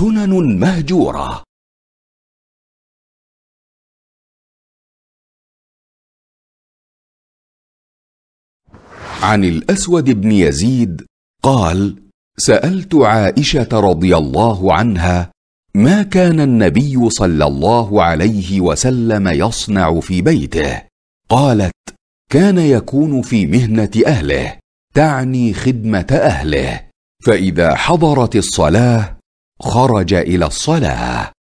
سنن مهجوره عن الاسود بن يزيد قال سالت عائشه رضي الله عنها ما كان النبي صلى الله عليه وسلم يصنع في بيته قالت كان يكون في مهنه اهله تعني خدمه اهله فاذا حضرت الصلاه خرج الى الصلاه